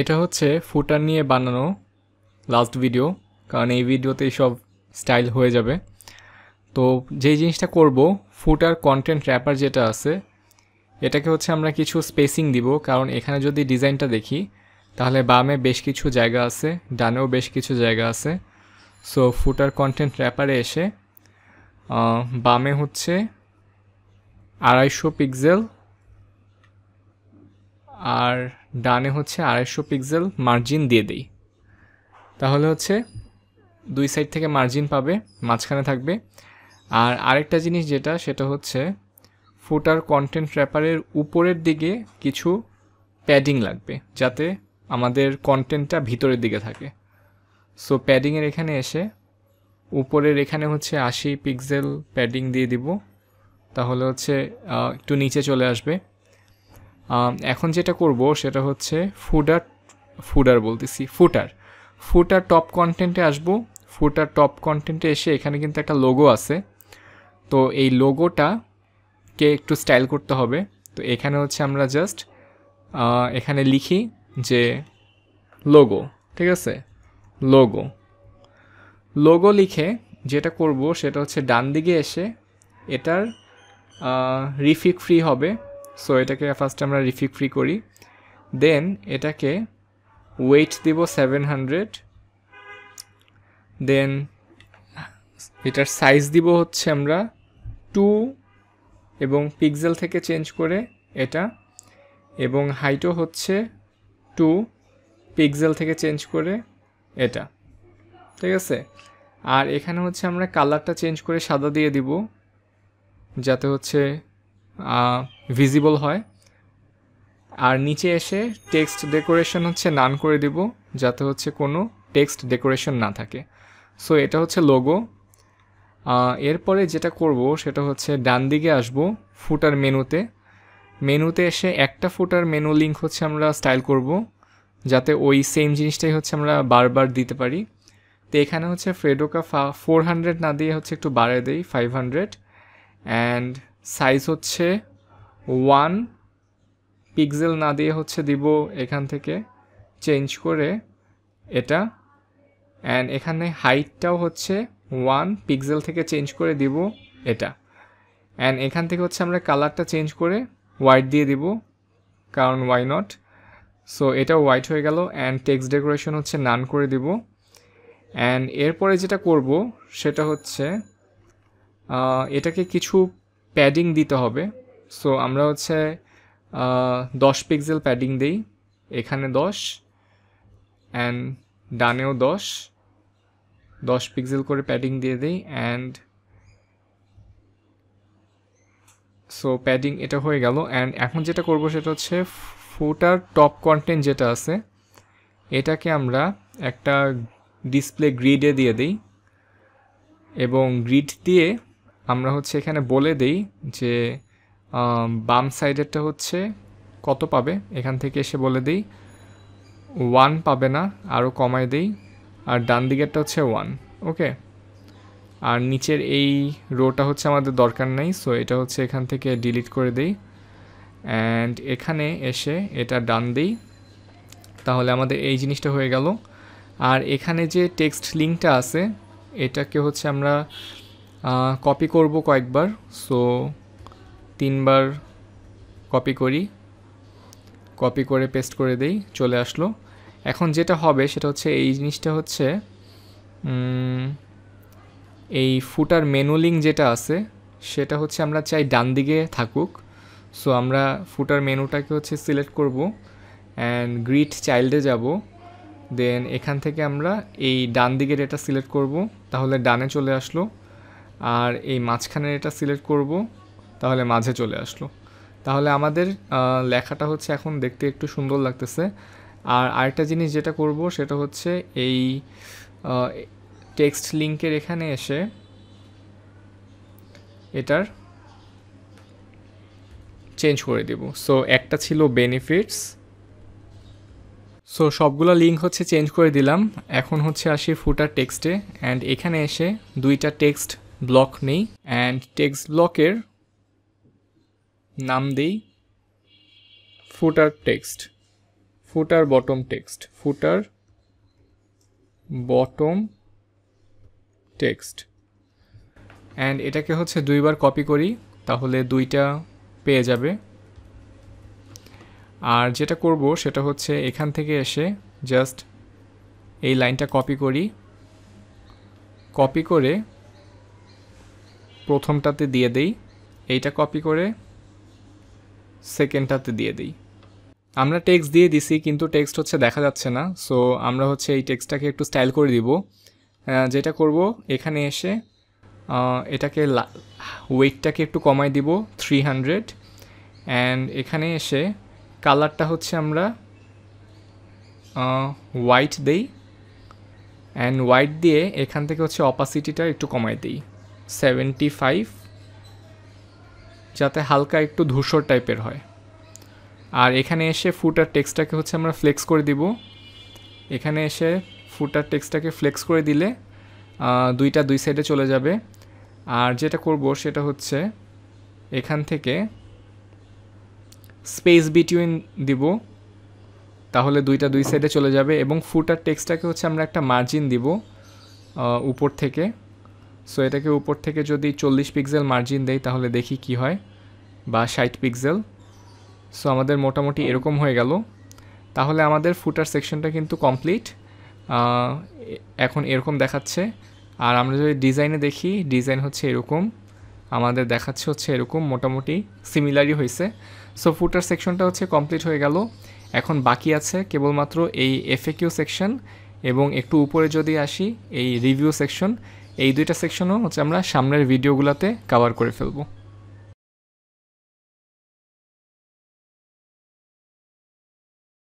এটা হচ্ছে ফুটার নিয়ে বানানো লাস্ট ভিডিও কারণ এই ভিডিওতে সব স্টাইল হয়ে যাবে তো যেই জিনিসটা করব ফুটার কন্টেন্ট র্যাপার যেটা আছে এটাকে হচ্ছে আমরা কিছু স্পেসিং দিব কারণ এখানে যদি ডিজাইনটা দেখি তাহলে বামে বেশ কিছু জায়গা আছে ডানেও বেশ কিছু জায়গা আছে সো ফুটার কন্টেন্ট র্যাপারে এসে বামে হচ্ছে আড়াইশো পিক্সেল আর ডানে হচ্ছে আড়াইশো পিক্সেল মার্জিন দিয়ে দেই তাহলে হচ্ছে দুই সাইড থেকে মার্জিন পাবে মাঝখানে থাকবে আর আরেকটা জিনিস যেটা সেটা হচ্ছে ফুটার কন্টেন্ট র্যাপারের উপরের দিকে কিছু প্যাডিং লাগবে যাতে আমাদের কন্টেন্টটা ভিতরের দিকে থাকে সো প্যাডিংয়ের এখানে এসে উপরের এখানে হচ্ছে আশি পিক্সেল প্যাডিং দিয়ে দিব তাহলে হচ্ছে একটু নিচে চলে আসবে এখন যেটা করব সেটা হচ্ছে ফুডার ফুডার বলতেছি ফুটার ফুটার টপ কন্টেন্টে আসব ফুটার টপ কন্টেন্টে এসে এখানে কিন্তু একটা লোগো আছে তো এই লোগোটাকে একটু স্টাইল করতে হবে তো এখানে হচ্ছে আমরা জাস্ট এখানে লিখি যে লোগো ঠিক আছে লোগো লোগো লিখে যেটা করব সেটা হচ্ছে ডান দিকে এসে এটার রিফিক ফ্রি হবে সো এটাকে ফার্স্ট আমরা রিফিক ফ্রি করি দেন এটাকে ওয়েট দেব সেভেন হান্ড্রেড দেন এটার সাইজ দিব হচ্ছে আমরা টু এবং পিক্সেল থেকে চেঞ্জ করে এটা এবং হাইটও হচ্ছে টু পিকজেল থেকে চেঞ্জ করে এটা ঠিক আছে আর এখানে হচ্ছে আমরা কালারটা চেঞ্জ করে সাদা দিয়ে দিব যাতে হচ্ছে ভিজিবল হয় আর নিচে এসে টেক্সট ডেকোরেশন হচ্ছে নান করে দিব যাতে হচ্ছে কোনো টেক্সট ডেকোরেশন না থাকে সো এটা হচ্ছে লোগো এরপরে যেটা করব সেটা হচ্ছে ডান দিকে আসব ফুটার মেনুতে মেনুতে এসে একটা ফুটার মেনু লিঙ্ক হচ্ছে আমরা স্টাইল করব যাতে ওই সেম জিনিসটাই হচ্ছে আমরা বারবার দিতে পারি তো এখানে হচ্ছে ফ্রেডোকা ফা ফোর হান্ড্রেড না দিয়ে হচ্ছে একটু বাড়ায় দিই ফাইভ হান্ড্রেড অ্যান্ড সাইজ হচ্ছে ওয়ান পিক্সেল না দিয়ে হচ্ছে দিব এখান থেকে চেঞ্জ করে এটা অ্যান্ড এখানে হাইটটাও হচ্ছে ওয়ান পিক্সেল থেকে চেঞ্জ করে দিব এটা অ্যান্ড এখান থেকে হচ্ছে আমরা কালারটা চেঞ্জ করে হোয়াইট দিয়ে দিব কারণ ওয়াই নট সো এটা হোয়াইট হয়ে গেল অ্যান্ড টেক্সট ডেকোরেশন হচ্ছে নান করে দিব অ্যান্ড এরপরে যেটা করব সেটা হচ্ছে এটাকে কিছু প্যাডিং দিতে হবে সো আমরা হচ্ছে দশ পিক্সেল প্যাডিং দিই এখানে দশ অ্যান্ড ডানেও দশ দশ পিক্সেল করে প্যাডিং দিয়ে দিই অ্যান্ড সো প্যাডিং এটা হয়ে গেল অ্যান্ড এখন যেটা করব সেটা হচ্ছে ফুটার টপ কন্টেন্ট যেটা আছে এটাকে আমরা একটা ডিসপ্লে গ্রিডে দিয়ে দিই এবং গ্রিড দিয়ে আমরা হচ্ছে এখানে বলে দেই যে বাম সাইডেরটা হচ্ছে কত পাবে এখান থেকে এসে বলে দিই ওয়ান পাবে না আরও কমায় দিই আর ডান দিকেরটা হচ্ছে ওয়ান ওকে আর নিচের এই রোটা হচ্ছে আমাদের দরকার নেই সো এটা হচ্ছে এখান থেকে ডিলিট করে দিই অ্যান্ড এখানে এসে এটা ডান দিই তাহলে আমাদের এই জিনিসটা হয়ে গেল আর এখানে যে টেক্সট লিঙ্কটা আছে এটাকে হচ্ছে আমরা কপি করব কয়েকবার সো তিনবার কপি করি কপি করে পেস্ট করে দেই চলে আসলো এখন যেটা হবে সেটা হচ্ছে এই জিনিসটা হচ্ছে এই ফুটার মেনুলিং যেটা আছে সেটা হচ্ছে আমরা চাই ডান দিকে থাকুক সো আমরা ফুটার মেনুটাকে হচ্ছে সিলেক্ট করব অ্যান্ড গ্রিট চাইল্ডে যাব দেন এখান থেকে আমরা এই ডান দিকের এটা সিলেক্ট করব তাহলে ডানে চলে আসলো আর এই মাঝখানের এটা সিলেক্ট করব তাহলে মাঝে চলে আসলো তাহলে আমাদের লেখাটা হচ্ছে এখন দেখতে একটু সুন্দর লাগতেছে আর আরেকটা জিনিস যেটা করব সেটা হচ্ছে এই টেক্সট লিঙ্কের এখানে এসে এটার চেঞ্জ করে দেব সো একটা ছিল বেনিফিটস সো সবগুলো লিঙ্ক হচ্ছে চেঞ্জ করে দিলাম এখন হচ্ছে আসি ফুটার টেক্সটে অ্যান্ড এখানে এসে দুইটা টেক্সট ব্লক নেই অ্যান্ড টেক্সট ব্লকের নাম দিই footer text footer bottom text footer bottom text and এটাকে হচ্ছে দুইবার কপি করি তাহলে দুইটা পেয়ে যাবে আর যেটা করব সেটা হচ্ছে এখান থেকে এসে জাস্ট এই লাইনটা কপি করি কপি করে প্রথমটাতে দিয়ে দেই এইটা কপি করে সেকেন্ডটাতে দিয়ে দিই আমরা টেক্সট দিয়ে দিছি কিন্তু টেক্সট হচ্ছে দেখা যাচ্ছে না সো আমরা হচ্ছে এই টেক্সটটাকে একটু স্টাইল করে দিব যেটা করব এখানে এসে এটাকে ওয়েটটাকে একটু কমাই দিব থ্রি হান্ড্রেড অ্যান্ড এখানে এসে কালারটা হচ্ছে আমরা হোয়াইট দেই অ্যান্ড হোয়াইট দিয়ে এখান থেকে হচ্ছে অপাসিটিটা একটু কমাই দিই সেভেন্টি ফাইভ যাতে হালকা একটু ধূসর টাইপের হয় আর এখানে এসে ফুটার টেক্সটাকে হচ্ছে আমরা ফ্লেক্স করে দিব এখানে এসে ফুটার টেক্সটাকে ফ্লেক্স করে দিলে দুইটা দুই সাইডে চলে যাবে আর যেটা করব সেটা হচ্ছে এখান থেকে স্পেস বিটুইন দিব তাহলে দুইটা দুই সাইডে চলে যাবে এবং ফুটার টেক্সটাকে হচ্ছে আমরা একটা মার্জিন দিব উপর থেকে সো এটাকে উপর থেকে যদি চল্লিশ পিক্সেল মার্জিন দেই তাহলে দেখি কি হয় বা ষাট পিক্সেল সো আমাদের মোটামুটি এরকম হয়ে গেল তাহলে আমাদের ফুটার সেকশনটা কিন্তু কমপ্লিট এখন এরকম দেখাচ্ছে আর আমরা যদি ডিজাইনে দেখি ডিজাইন হচ্ছে এরকম আমাদের দেখাচ্ছে হচ্ছে এরকম মোটামুটি সিমিলারই হয়েছে সো ফুটার সেকশনটা হচ্ছে কমপ্লিট হয়ে গেল এখন বাকি আছে কেবলমাত্র এই এফএকিউ সেকশন এবং একটু উপরে যদি আসি এই রিভিউ সেকশন এই দুইটা সেকশনও হচ্ছে আমরা সামনের ভিডিওগুলোতে কাভার করে ফেলবো